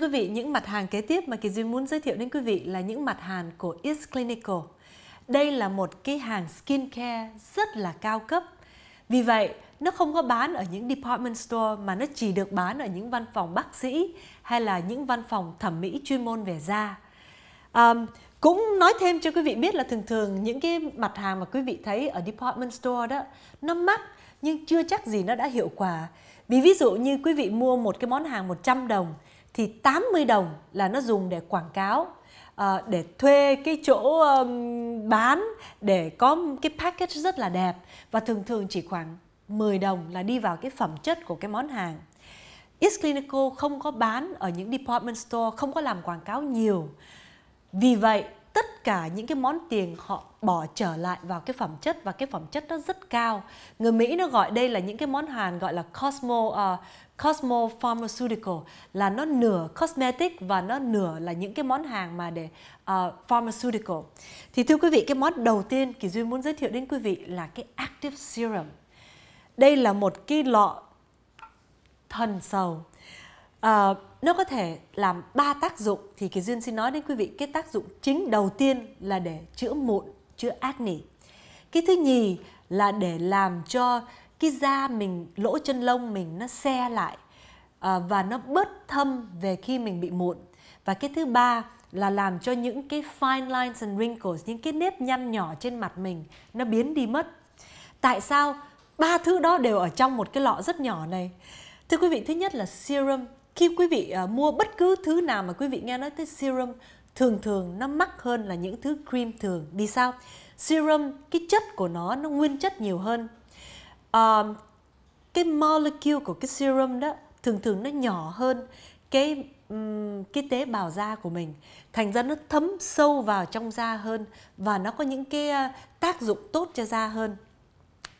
Thưa quý vị, những mặt hàng kế tiếp mà Kỳ Duyên muốn giới thiệu đến quý vị là những mặt hàng của Is Clinical. Đây là một cái hàng skincare rất là cao cấp. Vì vậy, nó không có bán ở những department store mà nó chỉ được bán ở những văn phòng bác sĩ hay là những văn phòng thẩm mỹ chuyên môn về da. Um, cũng nói thêm cho quý vị biết là thường thường những cái mặt hàng mà quý vị thấy ở department store đó nó mắc nhưng chưa chắc gì nó đã hiệu quả. Vì ví dụ như quý vị mua một cái món hàng 100 đồng thì 80 đồng là nó dùng để quảng cáo ờ, để thuê cái chỗ bán để có cái package rất là đẹp và thường thường chỉ khoảng 10 đồng là đi vào cái phẩm chất của cái món hàng. East Clinical không có bán ở những department store, không có làm quảng cáo nhiều. Vì vậy tất cả những cái món tiền họ bỏ trở lại vào cái phẩm chất và cái phẩm chất nó rất cao. Người Mỹ nó gọi đây là những cái món hàng gọi là Cosmo uh, Cosmo Pharmaceutical là nó nửa cosmetic và nó nửa là những cái món hàng mà để uh, pharmaceutical. Thì thưa quý vị, cái món đầu tiên Kỳ duy muốn giới thiệu đến quý vị là cái Active Serum. Đây là một cái lọ thần sầu. Uh, nó có thể làm ba tác dụng thì cái duyên xin nói đến quý vị cái tác dụng chính đầu tiên là để chữa mụn chữa acne cái thứ nhì là để làm cho cái da mình lỗ chân lông mình nó xe lại à, và nó bớt thâm về khi mình bị mụn và cái thứ ba là làm cho những cái fine lines and wrinkles những cái nếp nhăn nhỏ trên mặt mình nó biến đi mất tại sao ba thứ đó đều ở trong một cái lọ rất nhỏ này thưa quý vị thứ nhất là serum khi quý vị uh, mua bất cứ thứ nào mà quý vị nghe nói tới serum thường thường nó mắc hơn là những thứ cream thường vì sao serum cái chất của nó nó nguyên chất nhiều hơn uh, cái molecule của cái serum đó thường thường nó nhỏ hơn cái um, cái tế bào da của mình thành ra nó thấm sâu vào trong da hơn và nó có những cái uh, tác dụng tốt cho da hơn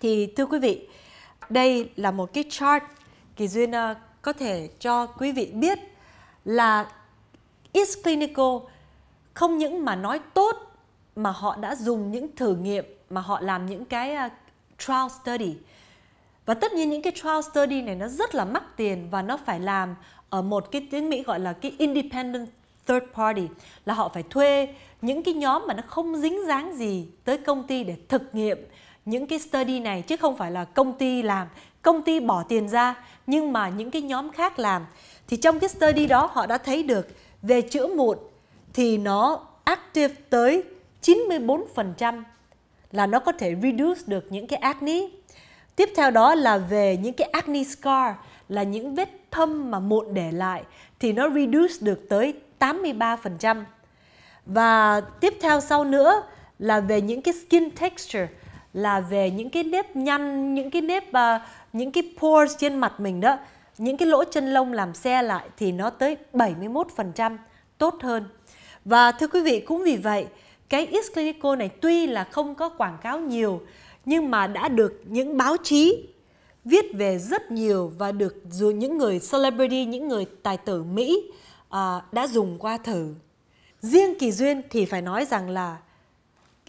thì thưa quý vị đây là một cái chart kỳ duyên uh, có thể cho quý vị biết là East Clinical không những mà nói tốt mà họ đã dùng những thử nghiệm mà họ làm những cái à, trial study. Và tất nhiên những cái trial study này nó rất là mắc tiền và nó phải làm ở một cái tiếng Mỹ gọi là cái independent third party là họ phải thuê những cái nhóm mà nó không dính dáng gì tới công ty để thực nghiệm những cái study này chứ không phải là công ty làm công ty bỏ tiền ra nhưng mà những cái nhóm khác làm thì trong cái study đó họ đã thấy được về chữa mụn thì nó active tới 94% là nó có thể reduce được những cái acne. Tiếp theo đó là về những cái acne scar là những vết thâm mà mụn để lại thì nó reduce được tới 83%. Và tiếp theo sau nữa là về những cái skin texture là về những cái nếp nhăn những cái nếp uh, những cái pores trên mặt mình đó những cái lỗ chân lông làm xe lại thì nó tới 71% tốt hơn và thưa quý vị cũng vì vậy cái X Clinical này tuy là không có quảng cáo nhiều nhưng mà đã được những báo chí viết về rất nhiều và được dù những người celebrity, những người tài tử Mỹ à, đã dùng qua thử. Riêng Kỳ Duyên thì phải nói rằng là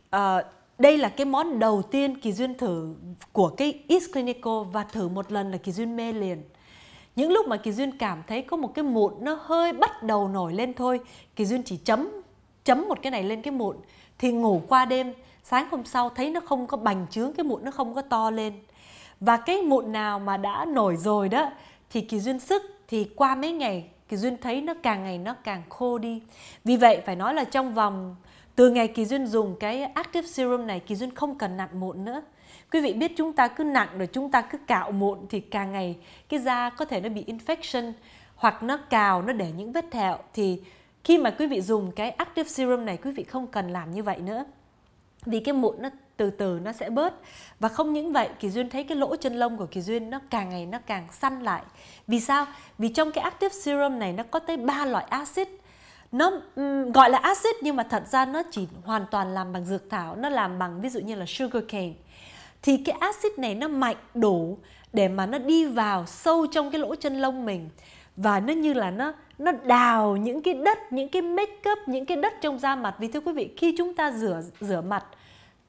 à, đây là cái món đầu tiên kỳ duyên thử của cái East Clinical và thử một lần là kỳ duyên mê liền những lúc mà kỳ duyên cảm thấy có một cái mụn nó hơi bắt đầu nổi lên thôi kỳ duyên chỉ chấm chấm một cái này lên cái mụn thì ngủ qua đêm sáng hôm sau thấy nó không có bành trướng cái mụn nó không có to lên và cái mụn nào mà đã nổi rồi đó thì kỳ duyên sức thì qua mấy ngày kỳ duyên thấy nó càng ngày nó càng khô đi vì vậy phải nói là trong vòng từ ngày Kỳ Duyên dùng cái Active Serum này, Kỳ Duyên không cần nặn mụn nữa. Quý vị biết chúng ta cứ nặng rồi chúng ta cứ cạo mụn thì càng ngày cái da có thể nó bị infection hoặc nó cào, nó để những vết thẹo thì khi mà quý vị dùng cái Active Serum này quý vị không cần làm như vậy nữa. Vì cái mụn nó từ từ nó sẽ bớt và không những vậy kỳ duyên thấy cái lỗ chân lông của kỳ duyên nó càng ngày nó càng săn lại vì sao vì trong cái active serum này nó có tới ba loại axit nó um, gọi là acid nhưng mà thật ra nó chỉ hoàn toàn làm bằng dược thảo nó làm bằng ví dụ như là sugar cane thì cái axit này nó mạnh đủ để mà nó đi vào sâu trong cái lỗ chân lông mình và nó như là nó nó đào những cái đất những cái make up những cái đất trong da mặt vì thưa quý vị khi chúng ta rửa rửa mặt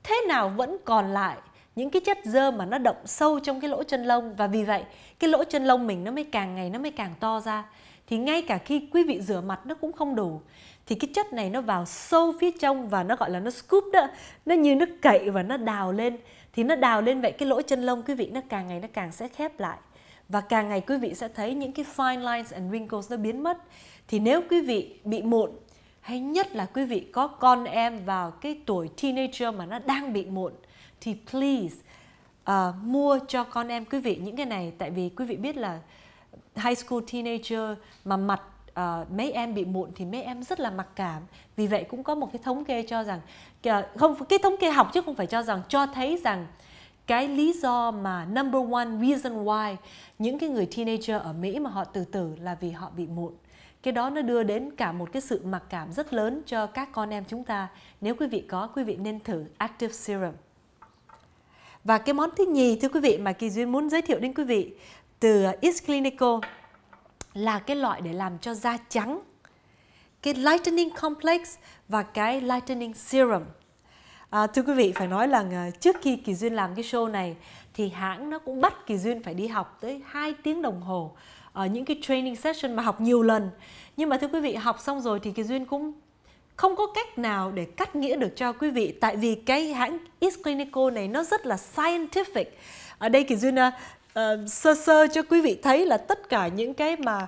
thế nào vẫn còn lại những cái chất dơ mà nó động sâu trong cái lỗ chân lông và vì vậy cái lỗ chân lông mình nó mới càng ngày nó mới càng to ra thì ngay cả khi quý vị rửa mặt nó cũng không đủ thì cái chất này nó vào sâu phía trong và nó gọi là nó scoop đó nó như nó cậy và nó đào lên thì nó đào lên vậy cái lỗ chân lông quý vị nó càng ngày nó càng sẽ khép lại và càng ngày quý vị sẽ thấy những cái fine lines and wrinkles nó biến mất thì nếu quý vị bị mụn hay nhất là quý vị có con em vào cái tuổi teenager mà nó đang bị mụn thì please uh, mua cho con em quý vị những cái này tại vì quý vị biết là high school teenager mà mặt uh, mấy em bị mụn thì mấy em rất là mặc cảm vì vậy cũng có một cái thống kê cho rằng không cái thống kê học chứ không phải cho rằng cho thấy rằng cái lý do mà number one reason why những cái người teenager ở Mỹ mà họ từ từ là vì họ bị mụn cái đó nó đưa đến cả một cái sự mặc cảm rất lớn cho các con em chúng ta nếu quý vị có quý vị nên thử active serum và cái món thứ nhì thưa quý vị mà kỳ duyên muốn giới thiệu đến quý vị từ East Clinical là cái loại để làm cho da trắng cái lightening complex và cái lightening serum à, thưa quý vị phải nói là trước khi kỳ duyên làm cái show này thì hãng nó cũng bắt kỳ duyên phải đi học tới 2 tiếng đồng hồ ở những cái training session mà học nhiều lần nhưng mà thưa quý vị học xong rồi thì kỳ duyên cũng không có cách nào để cắt nghĩa được cho quý vị tại vì cái hãng East Clinical này nó rất là scientific ở đây kỳ duyên à, Ờ, sơ sơ cho quý vị thấy là tất cả những cái mà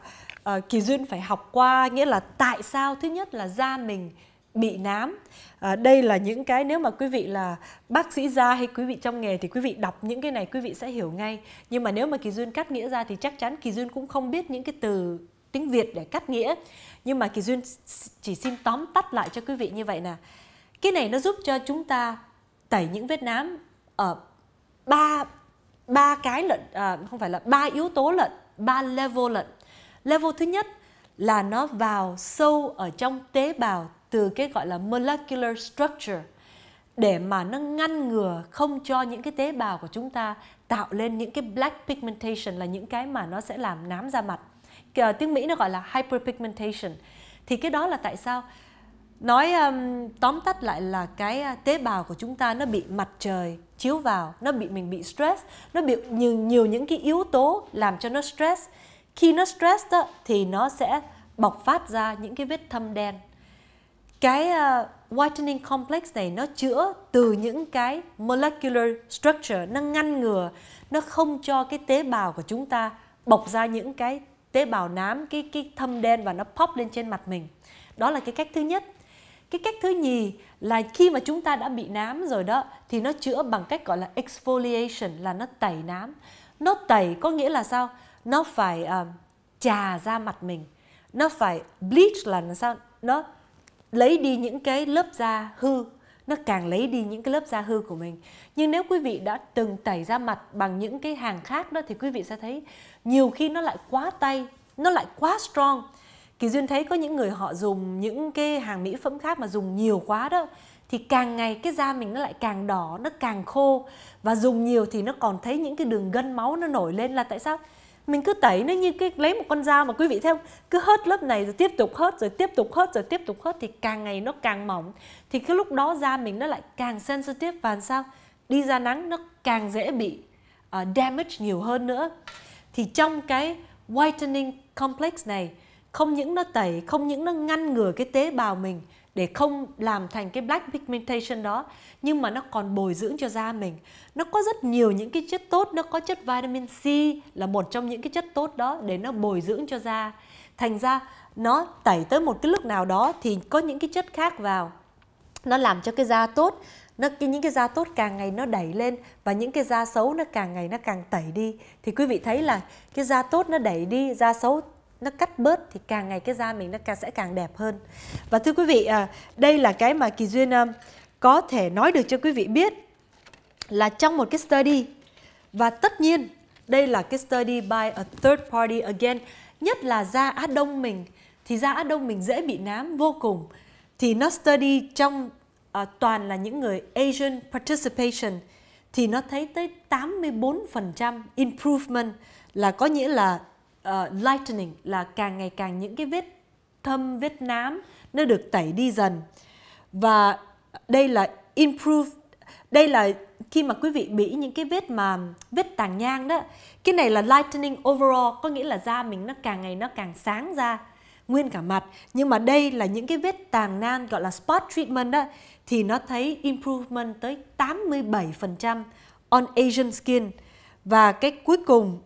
uh, kỳ duyên phải học qua nghĩa là tại sao thứ nhất là da mình bị nám à, đây là những cái nếu mà quý vị là bác sĩ da hay quý vị trong nghề thì quý vị đọc những cái này quý vị sẽ hiểu ngay nhưng mà nếu mà kỳ duyên cắt nghĩa ra thì chắc chắn kỳ duyên cũng không biết những cái từ tiếng việt để cắt nghĩa nhưng mà kỳ duyên chỉ xin tóm tắt lại cho quý vị như vậy nè cái này nó giúp cho chúng ta tẩy những vết nám ở ba ba cái lệnh à, không phải là ba yếu tố lệnh ba level lệnh level thứ nhất là nó vào sâu ở trong tế bào từ cái gọi là molecular structure để mà nó ngăn ngừa không cho những cái tế bào của chúng ta tạo lên những cái black pigmentation là những cái mà nó sẽ làm nám da mặt. À, tiếng Mỹ nó gọi là hyperpigmentation. Thì cái đó là tại sao nói um, tóm tắt lại là cái à, tế bào của chúng ta nó bị mặt trời chiếu vào nó bị mình bị stress nó bị nhiều nhiều những cái yếu tố làm cho nó stress khi nó stress đó, thì nó sẽ bộc phát ra những cái vết thâm đen cái uh, whitening complex này nó chữa từ những cái molecular structure nó ngăn ngừa nó không cho cái tế bào của chúng ta bộc ra những cái tế bào nám cái cái thâm đen và nó pop lên trên mặt mình đó là cái cách thứ nhất cái cách thứ nhì là khi mà chúng ta đã bị nám rồi đó thì nó chữa bằng cách gọi là exfoliation là nó tẩy nám nó tẩy có nghĩa là sao nó phải uh, trà ra mặt mình nó phải bleach là nó sao nó lấy đi những cái lớp da hư nó càng lấy đi những cái lớp da hư của mình nhưng nếu quý vị đã từng tẩy da mặt bằng những cái hàng khác đó thì quý vị sẽ thấy nhiều khi nó lại quá tay nó lại quá strong Kỳ Duyên thấy có những người họ dùng những cái hàng mỹ phẩm khác mà dùng nhiều quá đó thì càng ngày cái da mình nó lại càng đỏ, nó càng khô và dùng nhiều thì nó còn thấy những cái đường gân máu nó nổi lên là tại sao? Mình cứ tẩy nó như cái lấy một con dao mà quý vị thấy không cứ hớt lớp này rồi tiếp tục hớt rồi tiếp tục hớt rồi tiếp tục hớt thì càng ngày nó càng mỏng thì cái lúc đó da mình nó lại càng sensitive và làm sao? Đi ra nắng nó càng dễ bị uh, damage nhiều hơn nữa. Thì trong cái whitening complex này không những nó tẩy không những nó ngăn ngừa cái tế bào mình để không làm thành cái black pigmentation đó nhưng mà nó còn bồi dưỡng cho da mình nó có rất nhiều những cái chất tốt nó có chất vitamin C là một trong những cái chất tốt đó để nó bồi dưỡng cho da thành ra nó tẩy tới một cái lúc nào đó thì có những cái chất khác vào nó làm cho cái da tốt nó cái những cái da tốt càng ngày nó đẩy lên và những cái da xấu nó càng ngày nó càng tẩy đi thì quý vị thấy là cái da tốt nó đẩy đi da xấu nó cắt bớt thì càng ngày cái da mình nó càng sẽ càng đẹp hơn và thưa quý vị à, đây là cái mà kỳ duyên à, có thể nói được cho quý vị biết là trong một cái study và tất nhiên đây là cái study by a third party again nhất là da á đông mình thì da á đông mình dễ bị nám vô cùng thì nó study trong à, toàn là những người Asian participation thì nó thấy tới 84% improvement là có nghĩa là uh, ờ, lightening là càng ngày càng những cái vết thâm vết nám nó được tẩy đi dần và đây là improve đây là khi mà quý vị bị những cái vết mà vết tàn nhang đó cái này là lightening overall có nghĩa là da mình nó càng ngày nó càng sáng ra nguyên cả mặt nhưng mà đây là những cái vết tàn nan gọi là spot treatment đó thì nó thấy improvement tới 87% on Asian skin và cái cuối cùng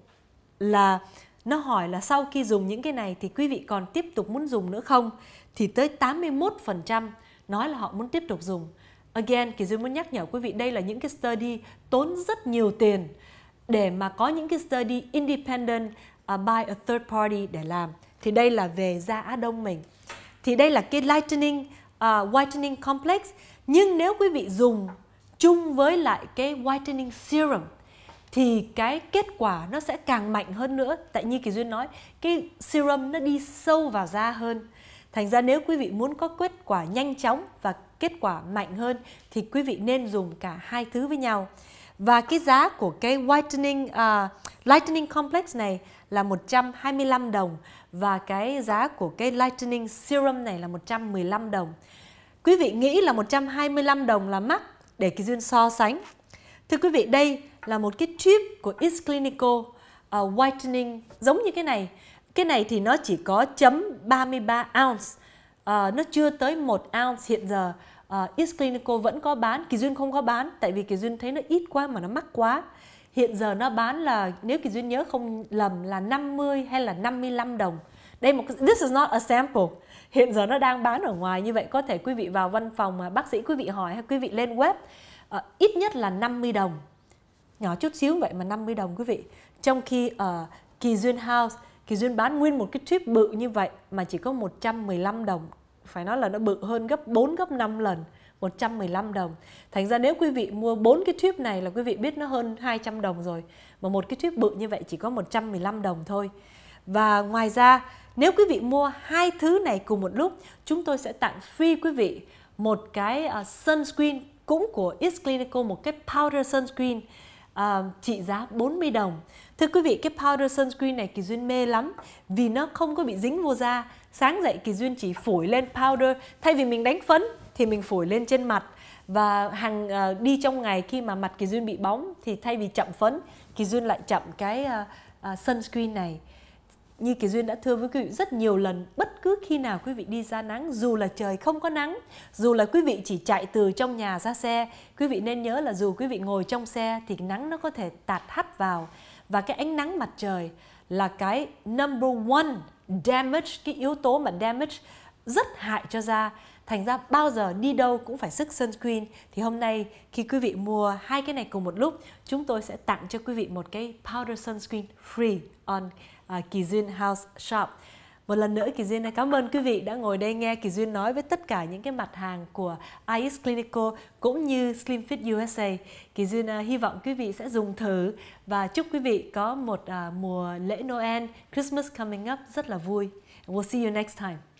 là nó hỏi là sau khi dùng những cái này thì quý vị còn tiếp tục muốn dùng nữa không? Thì tới 81% nói là họ muốn tiếp tục dùng. Again, Kỳ Duyên muốn nhắc nhở quý vị đây là những cái study tốn rất nhiều tiền để mà có những cái study independent uh, by a third party để làm. Thì đây là về da Á Đông mình. Thì đây là cái lightening, uh, whitening complex. Nhưng nếu quý vị dùng chung với lại cái whitening serum thì cái kết quả nó sẽ càng mạnh hơn nữa tại như kỳ duyên nói cái serum nó đi sâu vào da hơn thành ra nếu quý vị muốn có kết quả nhanh chóng và kết quả mạnh hơn thì quý vị nên dùng cả hai thứ với nhau và cái giá của cái whitening uh, lightening complex này là 125 đồng và cái giá của cái lightening serum này là 115 đồng. Quý vị nghĩ là 125 đồng là mắc để cái duyên so sánh. Thưa quý vị, đây là một cái tube của East Clinical uh, Whitening giống như cái này. Cái này thì nó chỉ có chấm 33 ounce, uh, nó chưa tới 1 ounce hiện giờ. Uh, East Clinical vẫn có bán, Kỳ Duyên không có bán tại vì Kỳ Duyên thấy nó ít quá mà nó mắc quá. Hiện giờ nó bán là nếu Kỳ Duyên nhớ không lầm là 50 hay là 55 đồng. Đây một this is not a sample. Hiện giờ nó đang bán ở ngoài như vậy có thể quý vị vào văn phòng mà bác sĩ quý vị hỏi hay quý vị lên web uh, ít nhất là 50 đồng nhỏ chút xíu vậy mà 50 đồng quý vị trong khi ở ờ, uh, Kỳ Duyên House Kỳ Duyên bán nguyên một cái trip bự như vậy mà chỉ có 115 đồng phải nói là nó bự hơn gấp 4 gấp 5 lần 115 đồng. Thành ra nếu quý vị mua 4 cái trip này là quý vị biết nó hơn 200 đồng rồi. Mà một cái trip bự như vậy chỉ có 115 đồng thôi. Và ngoài ra, nếu quý vị mua hai thứ này cùng một lúc, chúng tôi sẽ tặng free quý vị một cái ờ, sunscreen cũng của Is Clinical, một cái powder sunscreen uh, trị giá 40 đồng. Thưa quý vị, cái powder sunscreen này Kỳ Duyên mê lắm vì nó không có bị dính vô da. Sáng dậy Kỳ Duyên chỉ phổi lên powder thay vì mình đánh phấn thì mình phổi lên trên mặt và hàng uh, đi trong ngày khi mà mặt Kỳ Duyên bị bóng thì thay vì chậm phấn, Kỳ Duyên lại chậm cái uh, uh, sunscreen này như Kỳ Duyên đã thưa với quý vị rất nhiều lần, bất cứ khi nào quý vị đi ra nắng, dù là trời không có nắng, dù là quý vị chỉ chạy từ trong nhà ra xe, quý vị nên nhớ là dù quý vị ngồi trong xe thì nắng nó có thể tạt hắt vào. Và cái ánh nắng mặt trời là cái number one damage, cái yếu tố mà damage rất hại cho da. Thành ra bao giờ đi đâu cũng phải sức sunscreen. Thì hôm nay khi quý vị mua hai cái này cùng một lúc, chúng tôi sẽ tặng cho quý vị một cái powder sunscreen free on À, Kỳ Duyên House Shop. Một lần nữa Kỳ Duyên cảm ơn quý vị đã ngồi đây nghe Kỳ Duyên nói với tất cả những cái mặt hàng của IS Clinical cũng như SlimFit USA. Kỳ Duyên à, hy vọng quý vị sẽ dùng thử và chúc quý vị có một à, mùa lễ Noel, Christmas coming up rất là vui. We'll see you next time.